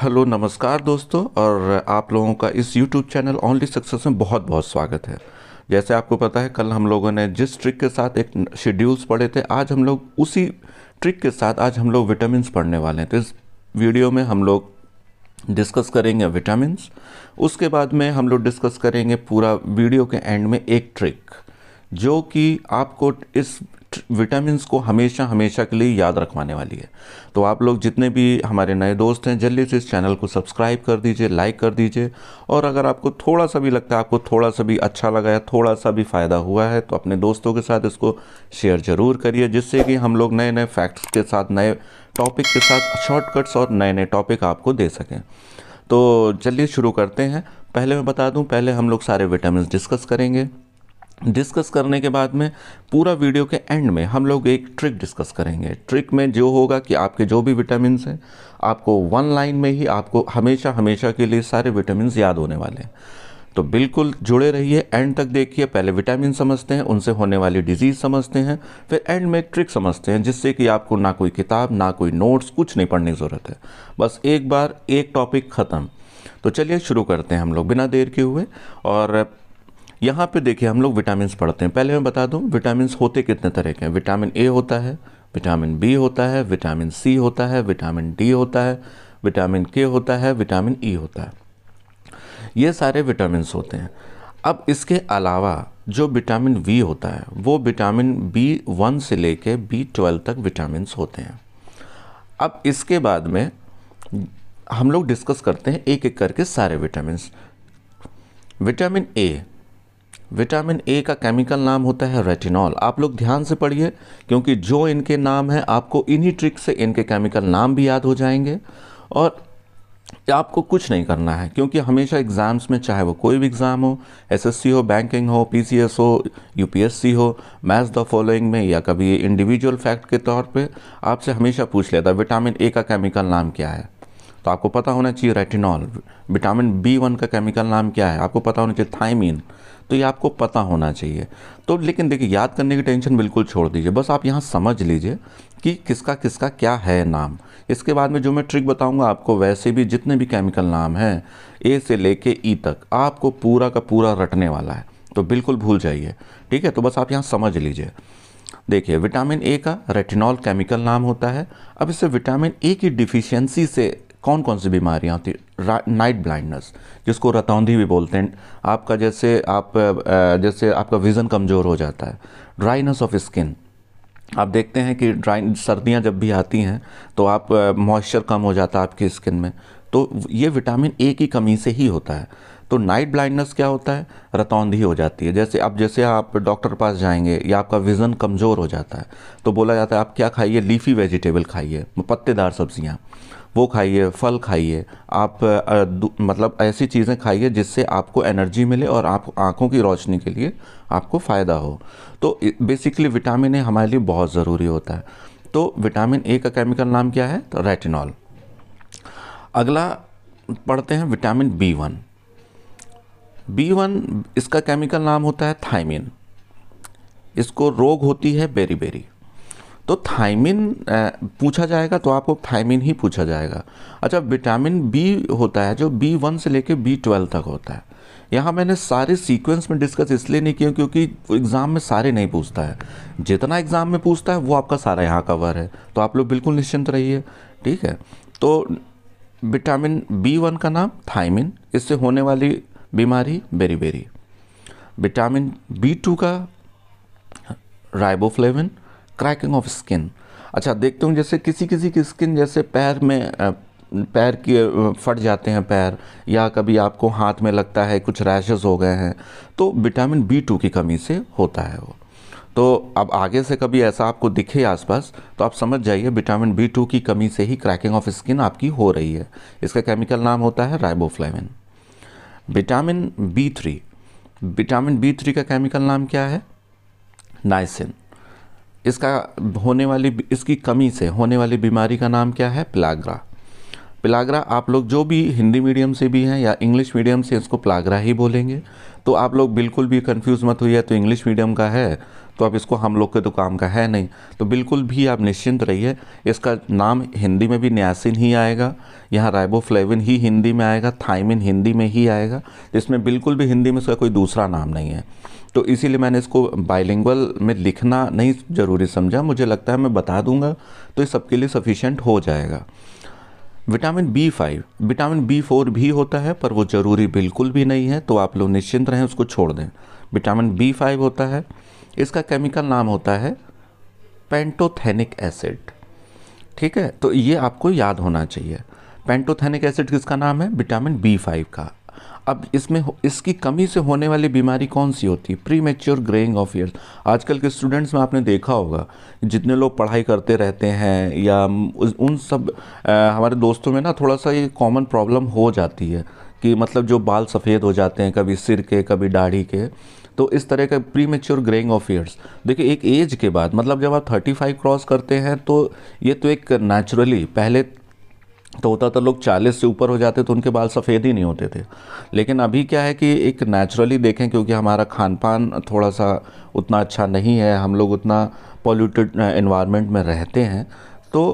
hello नमस्कार दोस्तों और आप लोगों का इस यूट्यूब चैनल ओनली सक्सेस में बहुत बहुत स्वागत है जैसे आपको पता है कल हम लोगों ने जिस ट्रिक के साथ एक शेड्यूल्स पढ़े थे आज हम लोग उसी ट्रिक के साथ आज हम लोग विटामिन पढ़ने वाले हैं तो इस वीडियो में हम लोग डिस्कस करेंगे विटामिन उसके बाद में हम लोग डिस्कस करेंगे पूरा वीडियो के एंड में एक ट्रिक जो कि आपको इस विटामिन को हमेशा हमेशा के लिए याद रखवाने वाली है तो आप लोग जितने भी हमारे नए दोस्त हैं जल्दी से इस चैनल को सब्सक्राइब कर दीजिए लाइक कर दीजिए और अगर आपको थोड़ा सा भी लगता है आपको थोड़ा सा भी अच्छा लगा है थोड़ा सा भी फ़ायदा हुआ है तो अपने दोस्तों के साथ इसको शेयर ज़रूर करिए जिससे कि हम लोग नए नए फैक्ट्स के साथ नए टॉपिक के साथ शॉर्टकट्स और नए नए टॉपिक आपको दे सकें तो चलिए शुरू करते हैं पहले मैं बता दूं पहले हम लोग सारे विटामिन डिस्कस करेंगे डिस्कस करने के बाद में पूरा वीडियो के एंड में हम लोग एक ट्रिक डिस्कस करेंगे ट्रिक में जो होगा कि आपके जो भी विटामिन हैं आपको वन लाइन में ही आपको हमेशा हमेशा के लिए सारे विटामिन याद होने वाले हैं तो बिल्कुल जुड़े रहिए एंड तक देखिए पहले विटामिन समझते हैं उनसे होने वाली डिजीज़ समझते हैं फिर एंड में ट्रिक समझते हैं जिससे कि आपको ना कोई किताब ना कोई नोट्स कुछ नहीं पढ़ने की ज़रूरत है बस एक बार एक टॉपिक ख़त्म तो चलिए शुरू करते हैं हम लोग बिना देर के हुए और यहाँ पे देखिए हम लोग विटामिन पढ़ते हैं पहले मैं बता दूँ विटामिन होते कितने तरह के हैं विटामिन ए होता है विटामिन बी होता है विटामिन सी होता है विटामिन डी होता है विटामिन के होता है विटामिन ई e होता है ये सारे विटामिन होते हैं अब इसके अलावा जो विटामिन वी होता है वो विटामिन बी वन से लेके बी ट्वेल्व तक विटामिन होते हैं अब इसके बाद में हम लोग डिस्कस करते हैं एक एक करके सारे vitamin vitamin A vitamin A का केमिकल नाम होता है रेटिनॉल आप लोग ध्यान से पढ़िए क्योंकि जो इनके नाम हैं आपको इन्हीं ट्रिक से इनके केमिकल नाम भी याद हो जाएंगे और आपको कुछ नहीं करना है क्योंकि हमेशा एग्ज़ाम्स में चाहे वो कोई भी एग्ज़ाम हो एसएससी हो बैंकिंग हो पीसीएस हो यूपीएससी हो मैथ्स द फॉलोइंग में या कभी इंडिविजुअल फैक्ट के तौर पे आपसे हमेशा पूछ लेता विटामिन ए का केमिकल नाम क्या है तो आपको पता होना चाहिए रेटिनॉल विटामिन बी वन का केमिकल नाम क्या है आपको पता होना चाहिए थाइमिन तो ये आपको पता होना चाहिए तो लेकिन देखिए याद करने की टेंशन बिल्कुल छोड़ दीजिए बस आप यहाँ समझ लीजिए कि किसका किसका क्या है नाम इसके बाद में जो मैं ट्रिक बताऊंगा आपको वैसे भी जितने भी केमिकल नाम हैं ए से लेके ई e तक आपको पूरा का पूरा रटने वाला है तो बिल्कुल भूल जाइए ठीक है तो बस आप यहाँ समझ लीजिए देखिए विटामिन ए का रेटिनॉल केमिकल नाम होता है अब इससे विटामिन ए की डिफिशियंसी से कौन कौन सी बीमारियाँ होती नाइट ब्लाइंडनेस जिसको रतौंधी भी बोलते हैं आपका जैसे आप जैसे आपका विज़न कमज़ोर हो जाता है ड्राइनेस ऑफ स्किन आप देखते हैं कि ड्राई सर्दियाँ जब भी आती हैं तो आप मॉइस्चर कम हो जाता है आपकी स्किन में तो ये विटामिन ए की कमी से ही होता है तो नाइट ब्लाइंडनेस क्या होता है रतौंधी हो जाती है जैसे अब जैसे आप डॉक्टर पास जाएंगे या आपका विज़न कमज़ोर हो जाता है तो बोला जाता है आप क्या खाइए लीफी वेजिटेबल खाइए पत्तेदार सब्जियाँ वो खाइए फल खाइए आप मतलब ऐसी चीज़ें खाइए जिससे आपको एनर्जी मिले और आप आँखों की रोशनी के लिए आपको फ़ायदा हो तो बेसिकली विटामिन ए हमारे लिए बहुत ज़रूरी होता है तो विटामिन ए का केमिकल नाम क्या है तो रेटिनॉल अगला पढ़ते हैं vitamin B one B one इसका केमिकल नाम होता है थाइमिन इसको रोग होती है बेरी बेरी तो थाइमिन पूछा जाएगा तो आपको थाइमिन ही पूछा जाएगा अच्छा विटामिन बी होता है जो बी वन से लेकर बी ट्वेल्व तक होता है यहाँ मैंने सारे सीक्वेंस में डिस्कस इसलिए नहीं किया क्योंकि एग्ज़ाम में सारे नहीं पूछता है जितना एग्ज़ाम में पूछता है वो आपका सारा यहाँ कवर है तो आप लोग बिल्कुल निश्चिंत रहिए ठीक है तो विटामिन बी वन का नाम थाइमिन इससे होने वाली बीमारी beriberi vitamin B two का राइबोफ्लेविन क्रैकिंग ऑफ स्किन अच्छा देखते हूँ जैसे किसी किसी की स्किन जैसे पैर में पैर के फट जाते हैं पैर या कभी आपको हाथ में लगता है कुछ रैशेस हो गए हैं तो विटामिन बी टू की कमी से होता है वो तो अब आगे से कभी ऐसा आपको दिखे आसपास तो आप समझ जाइए विटामिन बी टू की कमी से ही क्रैकिंग ऑफ स्किन आपकी हो रही है इसका केमिकल नाम होता है riboflavin vitamin B three vitamin B three का केमिकल नाम क्या है नाइसिन इसका होने वाली इसकी कमी से होने वाली बीमारी का नाम क्या है प्लाग्रा प्लाग्रा आप लोग जो भी हिंदी मीडियम से भी हैं या इंग्लिश मीडियम से इसको प्लाग्रा ही बोलेंगे तो आप लोग बिल्कुल भी कंफ्यूज मत होइए तो इंग्लिश मीडियम का है तो अब इसको हम लोग के तो काम का है नहीं तो बिल्कुल भी आप निश्चिंत रहिए इसका नाम हिंदी में भी न्यासिन ही आएगा यहाँ राइबोफ्लेविन ही हिंदी में आएगा थाइमिन हिंदी में ही आएगा तो इसमें बिल्कुल भी हिंदी में इसका कोई दूसरा नाम नहीं है तो इसीलिए मैंने इसको बाइलिंगल में लिखना नहीं ज़रूरी समझा मुझे लगता है मैं बता दूंगा तो ये सबके लिए सफिशेंट हो जाएगा vitamin B five vitamin B four भी होता है पर वो ज़रूरी बिल्कुल भी नहीं है तो आप लोग निश्चिंत रहें उसको छोड़ दें विटामिन बी फाइव होता है इसका केमिकल नाम होता है पेंटोथेनिक एसिड ठीक है तो ये आपको याद होना चाहिए पेंटोथेनिक एसिड किसका नाम है विटामिन बी फाइव का अब इसमें इसकी कमी से होने वाली बीमारी कौन सी होती है premature greying of ears आजकल के स्टूडेंट्स में आपने देखा होगा जितने लोग पढ़ाई करते रहते हैं या उन सब आ, हमारे दोस्तों में ना थोड़ा सा ये कॉमन प्रॉब्लम हो जाती है कि मतलब जो बाल सफ़ेद हो जाते हैं कभी सिर के कभी दाढ़ी के तो इस तरह का premature greying of ears देखिए एक एज के बाद मतलब जब आप 35 क्रॉस करते हैं तो ये तो एक नेचुरली पहले तो होता था लोग 40 से ऊपर हो जाते तो उनके बाल सफ़ेद ही नहीं होते थे लेकिन अभी क्या है कि एक नेचुरली देखें क्योंकि हमारा खान पान थोड़ा सा उतना अच्छा नहीं है हम लोग उतना पॉल्यूटेड इन्वायरमेंट में रहते हैं तो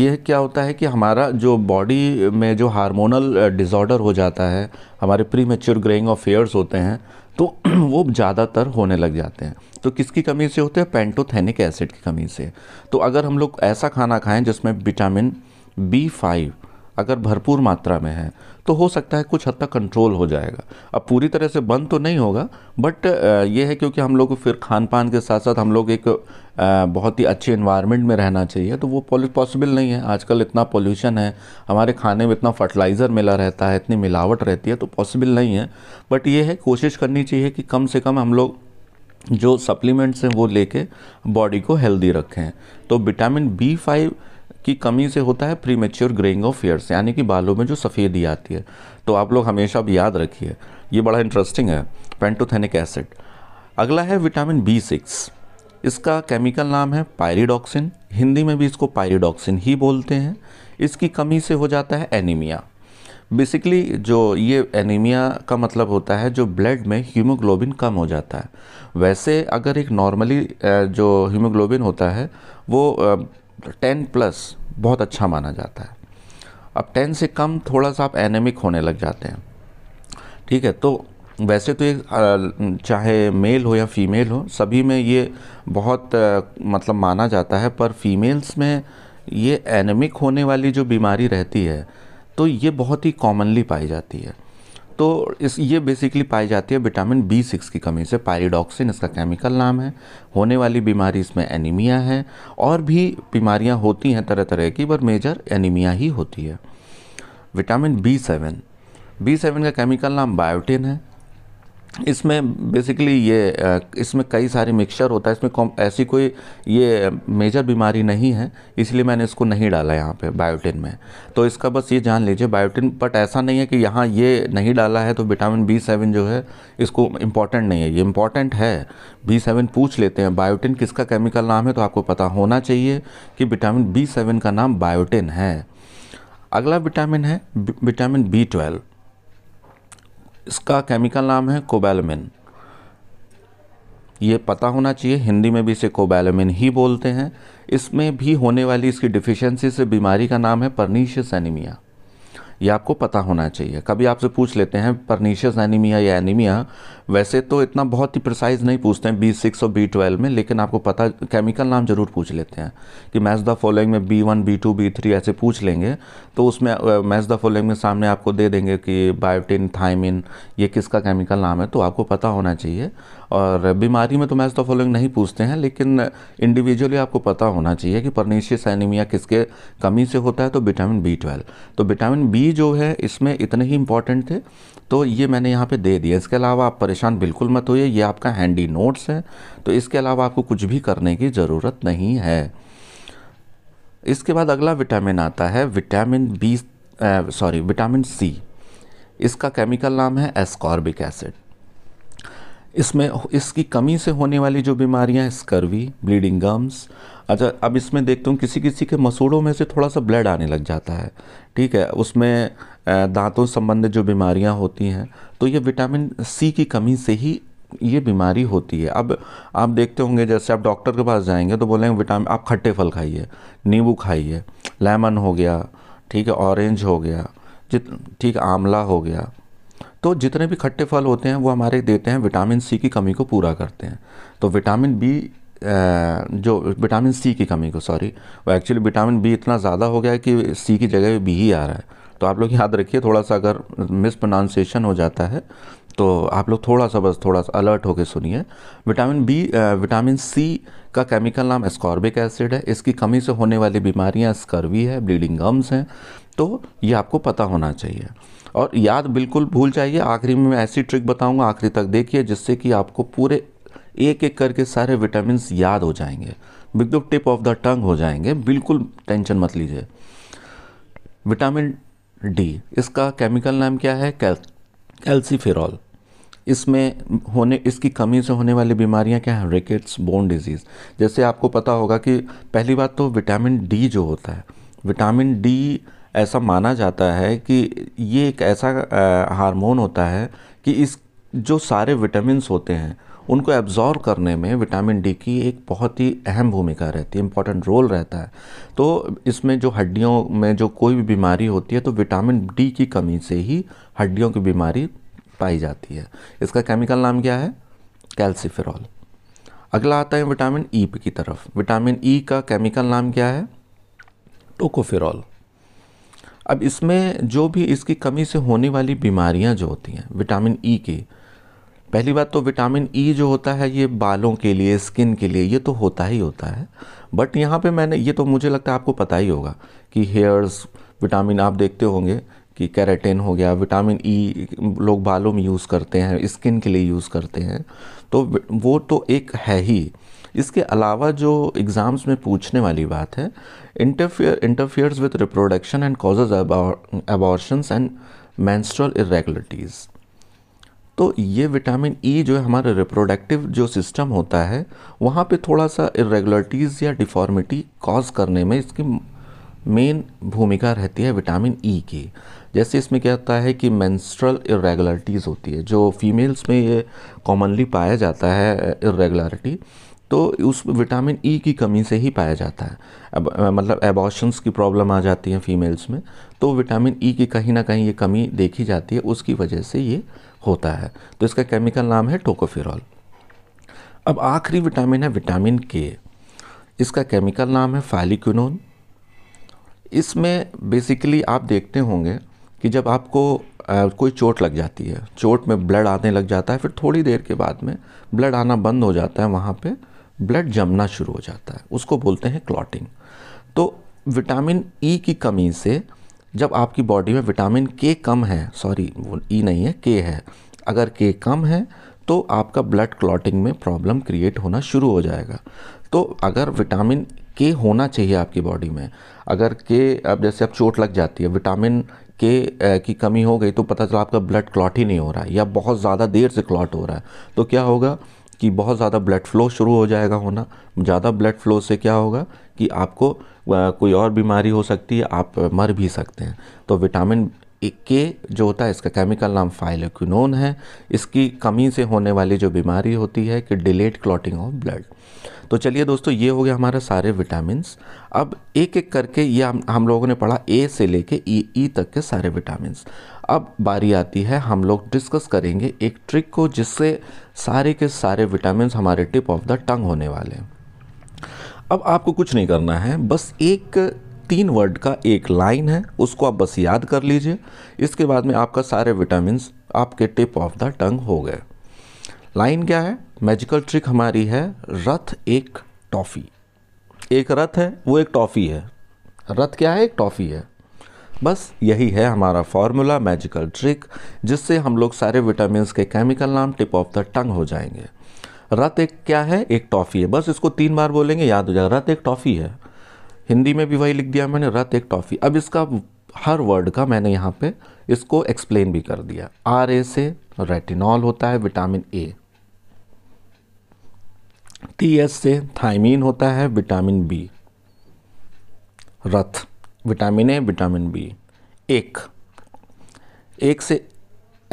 यह क्या होता है कि हमारा जो बॉडी में जो हार्मोनल डिसऑर्डर हो जाता है हमारे premature greying of airs होते हैं तो वो ज़्यादातर होने लग जाते हैं तो किसकी कमी से होते हैं पेंटोथेनिक एसिड की कमी से तो अगर हम लोग ऐसा खाना खाएं जिसमें विटामिन बी फाइव अगर भरपूर मात्रा में है तो हो सकता है कुछ हद तक कंट्रोल हो जाएगा अब पूरी तरह से बंद तो नहीं होगा बट ये है क्योंकि हम लोग फिर खान पान के साथ साथ हम लोग एक बहुत ही अच्छे इन्वायरमेंट में रहना चाहिए तो वो पॉसिबल नहीं है आजकल इतना पोल्यूशन है हमारे खाने में इतना फर्टिलाइज़र मिला रहता है इतनी मिलावट रहती है तो पॉसिबल नहीं है बट ये है कोशिश करनी चाहिए कि कम से कम हम लोग जो सप्लीमेंट्स हैं वो लेके बॉडी को हेल्दी रखें तो विटामिन बी फाइव की कमी से होता है premature greying of hairs यानी कि बालों में जो सफ़ेदी आती है तो आप लोग हमेशा भी याद रखिए ये बड़ा इंटरेस्टिंग है पेंटोथेनिक एसिड अगला है विटामिन बी सिक्स इसका केमिकल नाम है पायरीडॉक्सिन हिंदी में भी इसको पायरीडॉक्सिन ही बोलते हैं इसकी कमी से हो जाता है एनीमिया बेसिकली जो ये एनीमिया का मतलब होता है जो ब्लड में हीमोग्लोबिन कम हो जाता है वैसे अगर एक नॉर्मली जो हीमोग्लोबिन होता है वो टेन प्लस बहुत अच्छा माना जाता है अब टेन से कम थोड़ा सा आप एनेमिक होने लग जाते हैं ठीक है तो वैसे तो ये चाहे मेल हो या फीमेल हो सभी में ये बहुत मतलब माना जाता है पर फीमेल्स में ये एनेमिक होने वाली जो बीमारी रहती है तो ये बहुत ही कॉमनली पाई जाती है तो इस ये बेसिकली पाई जाती है विटामिन बी सिक्स की कमी से पायरिडॉक्सिन इसका केमिकल नाम है होने वाली बीमारी इसमें एनीमिया है और भी बीमारियां होती हैं तरह तरह की पर मेजर एनीमिया ही होती है vitamin B seven B seven का केमिकल नाम बायोटिन है इसमें बेसिकली ये इसमें कई सारे मिक्सचर होता है इसमें ऐसी कोई ये मेजर बीमारी नहीं है इसलिए मैंने इसको नहीं डाला यहाँ पे बायोटिन में तो इसका बस ये जान लीजिए बायोटिन बट ऐसा नहीं है कि यहाँ ये नहीं डाला है तो विटामिन बी सेवन जो है इसको इम्पॉर्टेंट नहीं है ये इम्पॉर्टेंट है बी सेवन पूछ लेते हैं बायोटिन किसका केमिकल नाम है तो आपको पता होना चाहिए कि विटामिन बी सेवन का नाम बायोटिन है अगला विटामिन है विटामिन बी ट्वेल्व इसका केमिकल नाम है कोबैलमिन ये पता होना चाहिए हिंदी में भी इसे कोबैलमिन ही बोलते हैं इसमें भी होने वाली इसकी डिफिशेंसी से बीमारी का नाम है परनीशियस एनीमिया ये आपको पता होना चाहिए कभी आपसे पूछ लेते हैं परनीशियस एनीमिया या एनीमिया वैसे तो इतना बहुत ही प्रिसाइज नहीं पूछते हैं बी सिक्स और बी ट्वेल्व में लेकिन आपको पता केमिकल नाम ज़रूर पूछ लेते हैं कि मैच द फॉलोइंग में B one B two B three ऐसे पूछ लेंगे तो उसमें मैच द फॉलोइंग में सामने आपको दे देंगे कि बायोटिन थाइमिन ये किसका केमिकल नाम है तो आपको पता होना चाहिए और बीमारी में तो मैच द फॉलोइंग नहीं पूछते हैं लेकिन इंडिविजुअली आपको पता होना चाहिए कि परनीशियस एनीमिया किसके कमी से होता है तो विटामिन बी ट्वेल्व तो विटामिन बी भी जो है इसमें इतने ही इंपॉर्टेंट थे तो ये मैंने यहाँ पे दे दिया इसके अलावा आप परेशान बिल्कुल मत होइए ये आपका हैंडी नोट्स है तो इसके अलावा आपको कुछ भी करने की ज़रूरत नहीं है इसके बाद अगला विटामिन आता है vitamin B sorry vitamin C इसका केमिकल नाम है एस्कॉर्बिक एसिड इसमें इसकी कमी से होने वाली जो बीमारियां हैं स्कर्वी ब्लीडिंग गम्स अच्छा अब इसमें देखता हूँ किसी किसी के मसूड़ों में से थोड़ा सा ब्लड आने लग जाता है ठीक है उसमें दांतों संबंधित जो बीमारियां होती हैं तो ये विटामिन सी की कमी से ही ये बीमारी होती है अब आप देखते होंगे जैसे आप डॉक्टर के पास जाएंगे तो बोलेंगे विटामिन आप खट्टे फल खाइए नींबू खाइए लेमन हो गया ठीक है ऑरेंज हो गया जित ठीक आंवला हो गया तो जितने भी खट्टे फल होते हैं वो हमारे देते हैं विटामिन सी की कमी को पूरा करते हैं तो विटामिन बी जो विटामिन सी की कमी को सॉरी वो एक्चुअली विटामिन बी इतना ज़्यादा हो गया है कि सी की जगह बी ही आ रहा है तो आप लोग याद रखिए थोड़ा सा अगर मिस प्रोनाउंसिएशन हो जाता है तो आप लोग थोड़ा सा बस थोड़ा सा अलर्ट होकर सुनिए विटामिन बी विटामिन सी का केमिकल नाम एस्कॉर्बिक एसिड है इसकी कमी से होने वाली बीमारियां स्कर्वी है ब्लीडिंग गम्स हैं तो ये आपको पता होना चाहिए और याद बिल्कुल भूल जाइए आखिरी में मैं ऐसी ट्रिक बताऊंगा आखिरी तक देखिए जिससे कि आपको पूरे एक एक करके सारे विटामिन याद हो जाएंगे बिल्कुल टिप ऑफ द टंग हो जाएंगे बिल्कुल टेंशन मत लीजिए विटामिन डी इसका केमिकल नाम क्या है कैल कैल्सीफेरॉल इसमें होने इसकी कमी से होने वाली बीमारियां क्या हैं रिकेट्स बोन डिजीज़ जैसे आपको पता होगा कि पहली बात तो विटामिन डी जो होता है विटामिन डी ऐसा माना जाता है कि ये एक ऐसा हार्मोन होता है कि इस जो सारे विटामिनस होते हैं उनको एब्जॉर्व करने में विटामिन डी की एक बहुत ही अहम भूमिका रहती है इम्पॉर्टेंट रोल रहता है तो इसमें जो हड्डियों में जो कोई भी बीमारी होती है तो विटामिन डी की कमी से ही हड्डियों की बीमारी पाई जाती है इसका केमिकल नाम क्या है कैल्सीफेरॉल अगला आता है विटामिन ई e की तरफ विटामिन ई e का केमिकल नाम क्या है टोकोफेरॉल अब इसमें जो भी इसकी कमी से होने वाली बीमारियां जो होती हैं विटामिन ई e की पहली बात तो विटामिन ई e जो होता है ये बालों के लिए स्किन के लिए ये तो होता ही होता है बट यहाँ पे मैंने ये तो मुझे लगता है आपको पता ही होगा कि हेयर्स विटामिन आप देखते होंगे कि कैरेटिन हो गया विटामिन ई e, लोग बालों में यूज़ करते हैं स्किन के लिए यूज़ करते हैं तो वो तो एक है ही इसके अलावा जो एग्ज़ाम्स में पूछने वाली बात है interfere interferes with reproduction and causes abortions and menstrual irregularities तो ये विटामिन ई e जो है हमारे रिप्रोडक्टिव जो सिस्टम होता है वहाँ पे थोड़ा सा इरेगुलरिटीज़ या डिफॉर्मिटी कॉज करने में इसकी मेन भूमिका रहती है विटामिन ई e की जैसे इसमें क्या होता है कि मैंस्ट्रल इरेगुलरिटीज़ होती है जो फीमेल्स में ये कॉमनली पाया जाता है इरेगुलरिटी तो उस विटामिन ई e की कमी से ही पाया जाता है अब मतलब एबॉशंस की प्रॉब्लम आ जाती है फीमेल्स में तो विटामिन ई e की कहीं ना कहीं ये कमी देखी जाती है उसकी वजह से ये होता है तो इसका केमिकल नाम है टोकोफिरॉल अब आखिरी विटामिन है विटामिन के इसका केमिकल नाम है फैलिक्यूनोन इसमें बेसिकली आप देखते होंगे कि जब आपको आ, कोई चोट लग जाती है चोट में ब्लड आने लग जाता है फिर थोड़ी देर के बाद में ब्लड आना बंद हो जाता है वहाँ पे ब्लड जमना शुरू हो जाता है उसको बोलते हैं क्लॉटिंग तो विटामिन ई e की कमी से जब आपकी बॉडी में विटामिन के कम है सॉरी वो ई e नहीं है के है अगर के कम है तो आपका ब्लड क्लॉटिंग में प्रॉब्लम क्रिएट होना शुरू हो जाएगा तो अगर विटामिन के होना चाहिए आपकी बॉडी में अगर के अब जैसे अब चोट लग जाती है विटामिन के की कमी हो गई तो पता चला आपका ब्लड क्लॉट ही नहीं हो रहा है या बहुत ज़्यादा देर से क्लॉट हो रहा है तो क्या होगा कि बहुत ज़्यादा ब्लड फ्लो शुरू हो जाएगा होना ज़्यादा ब्लड फ्लो से क्या होगा कि आपको कोई और बीमारी हो सकती है आप मर भी सकते हैं तो विटामिन के जो होता है इसका केमिकल नाम फाइलोक्विनोन है इसकी कमी से होने वाली जो बीमारी होती है कि डिलेट क्लॉटिंग ऑफ ब्लड तो चलिए दोस्तों ये हो गया हमारा सारे विटामिन्स अब एक एक करके ये हम, हम लोगों ने पढ़ा ए से लेके ई e, ई e तक के सारे विटामिन्स अब बारी आती है हम लोग डिस्कस करेंगे एक ट्रिक को जिससे सारे के सारे विटामिन्स हमारे टिप ऑफ द टंग होने वाले हैं अब आपको कुछ नहीं करना है बस एक तीन वर्ड का एक लाइन है उसको आप बस याद कर लीजिए इसके बाद में आपका सारे विटामिन आपके टिप ऑफ द टंग हो गए लाइन क्या है मैजिकल ट्रिक हमारी है रथ एक टॉफ़ी एक रथ है वो एक टॉफ़ी है रथ क्या है एक टॉफ़ी है बस यही है हमारा फॉर्मूला मैजिकल ट्रिक जिससे हम लोग सारे विटामिन के केमिकल नाम टिप ऑफ द टंग हो जाएंगे रथ एक क्या है एक टॉफ़ी है बस इसको तीन बार बोलेंगे याद हो जाएगा रथ एक टॉफ़ी है हिंदी में भी वही लिख दिया मैंने रथ एक टॉफ़ी अब इसका हर वर्ड का मैंने यहाँ पे इसको एक्सप्लेन भी कर दिया आर ए से रेटिनॉल होता है विटामिन ए टी एस से थाइमीन होता है विटामिन बी रथ विटामिन ए विटामिन बी एक एक से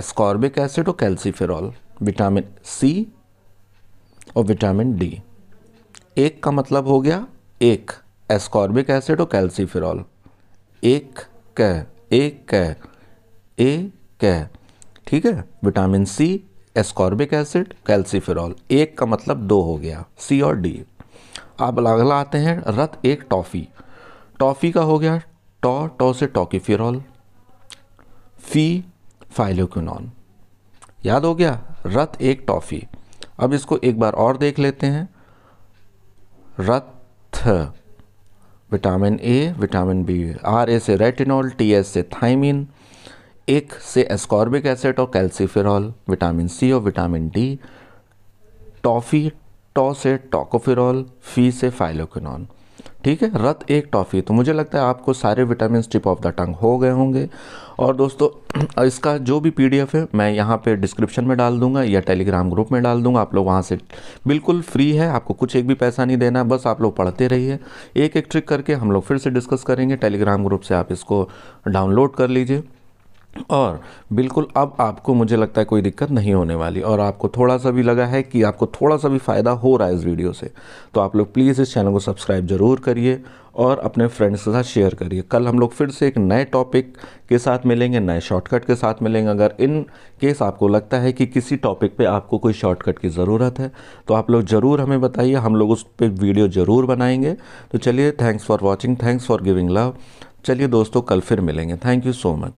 एस्कॉर्बिक एसिड और कैल्सीफेरॉल विटामिन सी और विटामिन डी एक का मतलब हो गया एक एस्कॉर्बिक एसिड और कैल्सीफिरॉल एक क एक क ए क ठीक है vitamin C ascorbic acid calciferol एक का मतलब दो हो गया सी और डी आप अगला आते हैं रथ एक टॉफ़ी टॉफ़ी का हो गया टॉ टॉ से टॉकीफिरॉल फी फाइलोक्यूनॉन याद हो गया रथ एक टॉफ़ी अब इसको एक बार और देख लेते हैं रथ vitamin A vitamin B R A से रेटिनॉल टी एस से थाइमिन एक से एस्कॉर्बिक एसिड और कैल्सीफिरॉल विटामिन सी और विटामिन डी टॉफ़ी टॉ से टॉकोफिरॉल फी से फाइलोकिनॉन ठीक है रत एक टॉफ़ी तो मुझे लगता है आपको सारे vitamin tip of the tongue हो गए होंगे और दोस्तों इसका जो भी पीडीएफ है मैं यहाँ पे डिस्क्रिप्शन में डाल दूंगा या टेलीग्राम ग्रुप में डाल दूंगा आप लोग वहाँ से बिल्कुल फ्री है आपको कुछ एक भी पैसा नहीं देना है बस आप लोग पढ़ते रहिए एक एक ट्रिक करके हम लोग फिर से डिस्कस करेंगे टेलीग्राम ग्रुप से आप इसको डाउनलोड कर लीजिए और बिल्कुल अब आपको मुझे लगता है कोई दिक्कत नहीं होने वाली और आपको थोड़ा सा भी लगा है कि आपको थोड़ा सा भी फ़ायदा हो रहा है इस वीडियो से तो आप लोग प्लीज़ इस चैनल को सब्सक्राइब ज़रूर करिए और अपने फ्रेंड्स के साथ शेयर करिए कल हम लोग फिर से एक नए टॉपिक के साथ मिलेंगे नए शॉर्टकट के साथ मिलेंगे अगर इन केस आपको लगता है कि किसी टॉपिक पे आपको कोई शॉर्टकट की ज़रूरत है तो आप लोग ज़रूर हमें बताइए हम लोग उस पर वीडियो ज़रूर बनाएंगे तो चलिए thanks for watching thanks for giving love चलिए दोस्तों कल फिर मिलेंगे थैंक यू सो मच